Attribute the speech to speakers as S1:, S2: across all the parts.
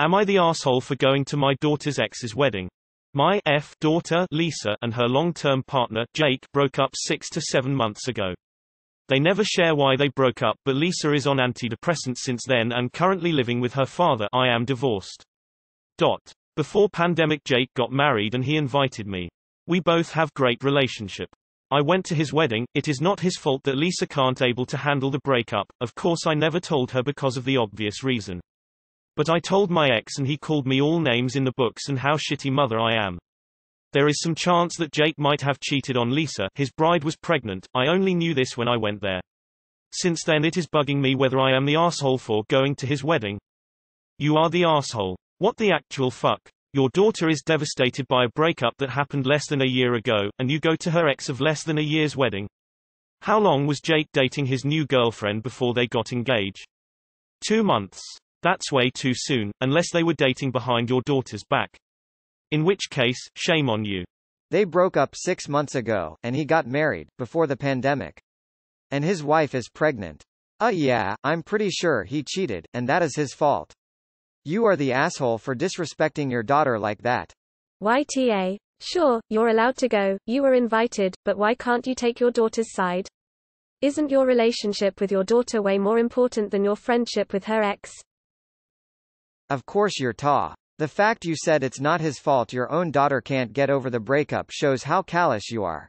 S1: Am I the asshole for going to my daughter's ex's wedding? My F daughter Lisa and her long-term partner Jake broke up 6 to 7 months ago. They never share why they broke up, but Lisa is on antidepressants since then and currently living with her father. I am divorced. Dot. Before pandemic Jake got married and he invited me. We both have great relationship. I went to his wedding. It is not his fault that Lisa can't able to handle the breakup. Of course I never told her because of the obvious reason. But I told my ex and he called me all names in the books and how shitty mother I am. There is some chance that Jake might have cheated on Lisa, his bride was pregnant, I only knew this when I went there. Since then it is bugging me whether I am the asshole for going to his wedding. You are the asshole. What the actual fuck? Your daughter is devastated by a breakup that happened less than a year ago, and you go to her ex of less than a year's wedding. How long was Jake dating his new girlfriend before they got engaged? Two months. That's way too soon, unless they were dating behind your daughter's back. In which case, shame on you. They
S2: broke up six months ago, and he got married, before the pandemic. And his wife is pregnant. Uh yeah, I'm pretty sure he cheated, and that is his fault. You are the asshole for disrespecting your daughter like that.
S3: YTA. Sure, you're allowed to go, you were invited, but why can't you take your daughter's side? Isn't your relationship with your daughter way more important than your friendship with her ex?
S2: Of course you're ta. The fact you said it's not his fault your own daughter can't get over the breakup shows how callous you are.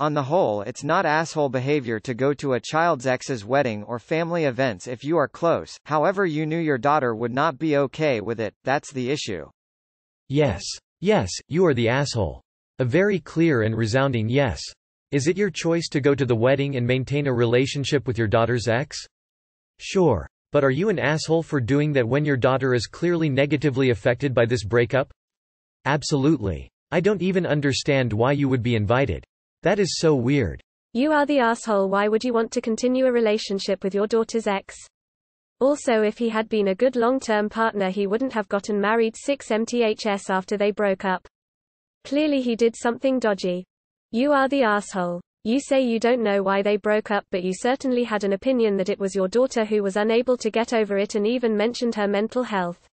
S2: On the whole it's not asshole behavior to go to a child's ex's wedding or family events if you are close, however you knew your daughter would not be okay with it, that's the issue.
S4: Yes. Yes, you are the asshole. A very clear and resounding yes. Is it your choice to go to the wedding and maintain a relationship with your daughter's ex? Sure. But are you an asshole for doing that when your daughter is clearly negatively affected by this breakup? Absolutely. I don't even understand why you would be invited. That is so weird.
S3: You are the asshole. Why would you want to continue a relationship with your daughter's ex? Also, if he had been a good long term partner, he wouldn't have gotten married 6 MTHS after they broke up. Clearly, he did something dodgy. You are the asshole. You say you don't know why they broke up but you certainly had an opinion that it was your daughter who was unable to get over it and even mentioned her mental health.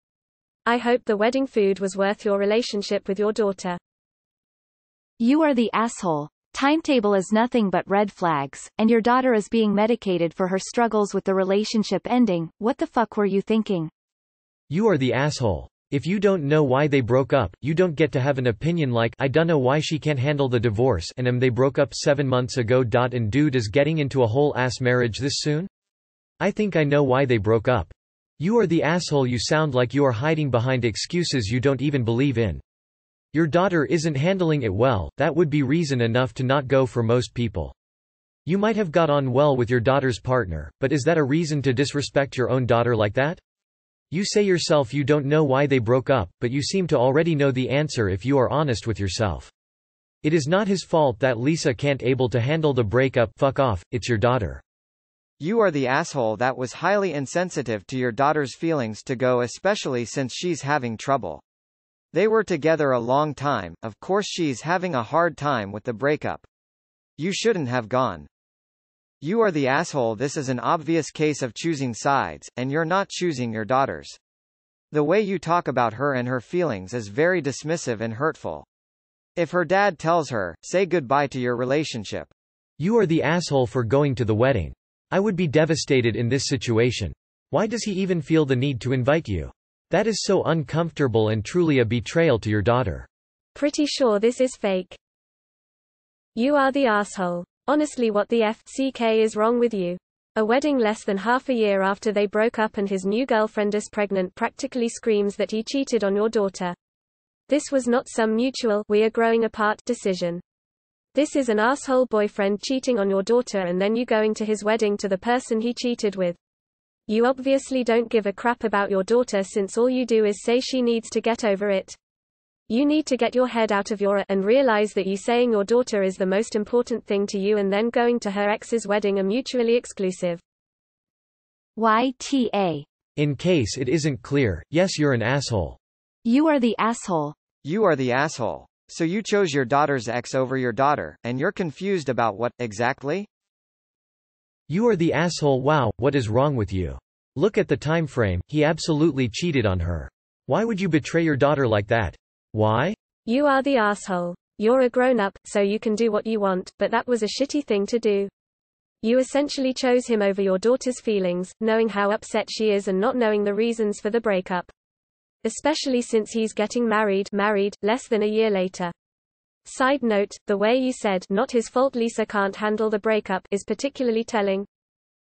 S3: I hope the wedding food was worth your relationship with your daughter. You are the asshole. Timetable is nothing but red flags, and your daughter is being medicated for her struggles with the relationship ending. What the fuck were you thinking?
S4: You are the asshole. If you don't know why they broke up, you don't get to have an opinion like I dunno why she can't handle the divorce and am they broke up seven months ago. And dude is getting into a whole ass marriage this soon? I think I know why they broke up. You are the asshole you sound like you are hiding behind excuses you don't even believe in. Your daughter isn't handling it well, that would be reason enough to not go for most people. You might have got on well with your daughter's partner, but is that a reason to disrespect your own daughter like that? You say yourself you don't know why they broke up, but you seem to already know the answer if you are honest with yourself. It is not his fault that Lisa can't able to handle the breakup fuck off, it's your daughter.
S2: You are the asshole that was highly insensitive to your daughter's feelings to go especially since she's having trouble. They were together a long time, of course she's having a hard time with the breakup. You shouldn't have gone. You are the asshole this is an obvious case of choosing sides, and you're not choosing your daughters. The way you talk about her and her feelings is very dismissive and hurtful. If her dad tells
S4: her, say goodbye to your relationship. You are the asshole for going to the wedding. I would be devastated in this situation. Why does he even feel the need to invite you? That is so uncomfortable and truly a betrayal to your daughter.
S3: Pretty sure this is fake. You are the asshole. Honestly what the F.C.K. is wrong with you? A wedding less than half a year after they broke up and his new girlfriend is pregnant practically screams that he cheated on your daughter. This was not some mutual we are growing apart decision. This is an asshole boyfriend cheating on your daughter and then you going to his wedding to the person he cheated with. You obviously don't give a crap about your daughter since all you do is say she needs to get over it. You need to get your head out of your and realize that you saying your daughter is the most important thing to you and then going to her ex's wedding are mutually exclusive. YTA.
S4: In case it isn't clear, yes you're an asshole. You are the asshole. You are the asshole. So you chose your daughter's ex over your daughter, and you're confused about what, exactly? You are the asshole wow, what is wrong with you? Look at the time frame, he absolutely cheated on her. Why would you betray your daughter like that? Why?
S3: You are the asshole. You're a grown-up, so you can do what you want, but that was a shitty thing to do. You essentially chose him over your daughter's feelings, knowing how upset she is and not knowing the reasons for the breakup. Especially since he's getting married married, less than a year later. Side note, the way you said not his fault Lisa can't handle the breakup is particularly telling.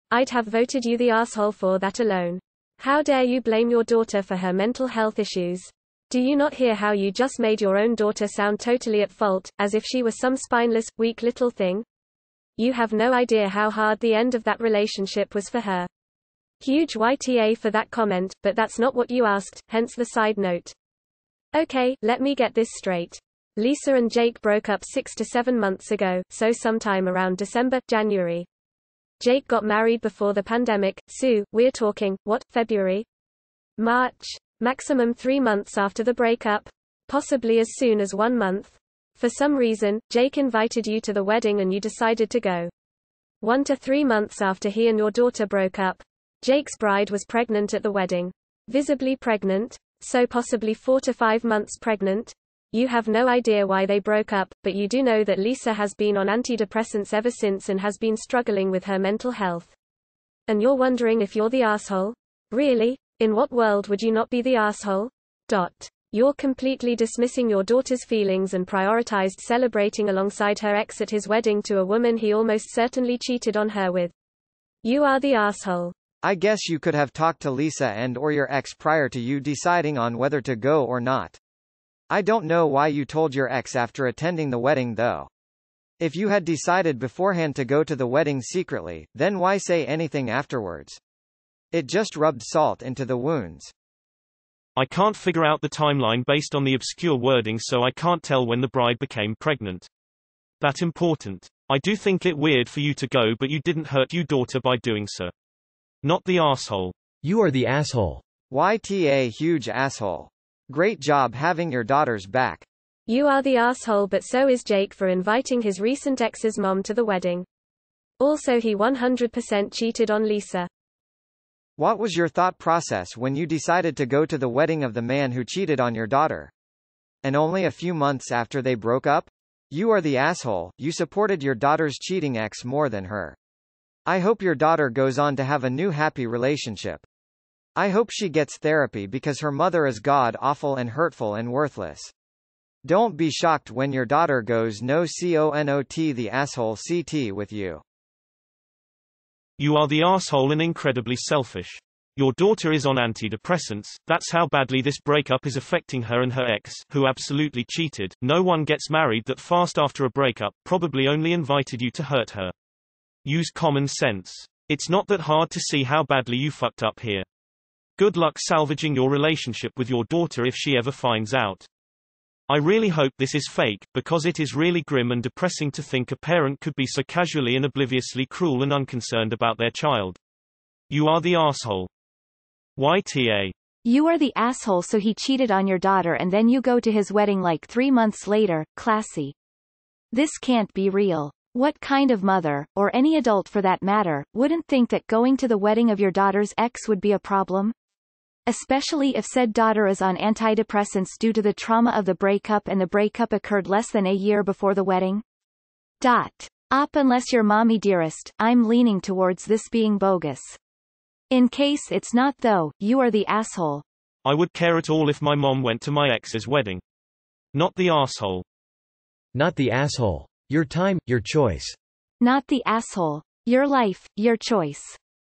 S3: I'd have voted you the asshole for that alone. How dare you blame your daughter for her mental health issues? Do you not hear how you just made your own daughter sound totally at fault, as if she were some spineless, weak little thing? You have no idea how hard the end of that relationship was for her. Huge YTA for that comment, but that's not what you asked, hence the side note. Okay, let me get this straight. Lisa and Jake broke up six to seven months ago, so sometime around December, January. Jake got married before the pandemic. Sue, we're talking, what, February? March maximum three months after the breakup, possibly as soon as one month. For some reason, Jake invited you to the wedding and you decided to go. One to three months after he and your daughter broke up, Jake's bride was pregnant at the wedding. Visibly pregnant, so possibly four to five months pregnant. You have no idea why they broke up, but you do know that Lisa has been on antidepressants ever since and has been struggling with her mental health. And you're wondering if you're the asshole? Really? In what world would you not be the asshole? Dot. You're completely dismissing your daughter's feelings and prioritized celebrating alongside her ex at his wedding to a woman he almost certainly cheated on her with. You are the asshole.
S2: I guess you could have talked to Lisa and or your ex prior to you deciding on whether to go or not. I don't know why you told your ex after attending the wedding though. If you had decided beforehand to go to the wedding secretly, then why say anything afterwards? It just rubbed salt into the wounds.
S1: I can't figure out the timeline based on the obscure wording so I can't tell when the bride became pregnant. That important. I do think it weird for you to go but you didn't hurt your daughter by doing so. Not the asshole. You are the asshole. YTA huge
S2: asshole. Great job having your daughter's back.
S3: You are the asshole but so is Jake for inviting his recent ex's mom to the wedding. Also he 100% cheated on Lisa.
S2: What was your thought process when you decided to go to the wedding of the man who cheated on your daughter? And only a few months after they broke up? You are the asshole, you supported your daughter's cheating ex more than her. I hope your daughter goes on to have a new happy relationship. I hope she gets therapy because her mother is god awful and hurtful and worthless. Don't be shocked when your daughter goes no CONOT
S1: the asshole CT with you. You are the asshole and incredibly selfish. Your daughter is on antidepressants, that's how badly this breakup is affecting her and her ex, who absolutely cheated. No one gets married that fast after a breakup, probably only invited you to hurt her. Use common sense. It's not that hard to see how badly you fucked up here. Good luck salvaging your relationship with your daughter if she ever finds out. I really hope this is fake, because it is really grim and depressing to think a parent could be so casually and obliviously cruel and unconcerned about their child. You are the asshole. YTA.
S3: You are the asshole so he cheated on your daughter and then you go to his wedding like three months later, classy. This can't be real. What kind of mother, or any adult for that matter, wouldn't think that going to the wedding of your daughter's ex would be a problem? especially if said daughter is on antidepressants due to the trauma of the breakup and the breakup occurred less than a year before the wedding? Dot. Op unless you're mommy dearest, I'm leaning towards this being bogus. In case it's not though, you are the asshole.
S1: I would care at all if my mom went to my ex's wedding. Not the asshole. Not the
S4: asshole. Your time, your choice.
S3: Not the asshole. Your life, your choice.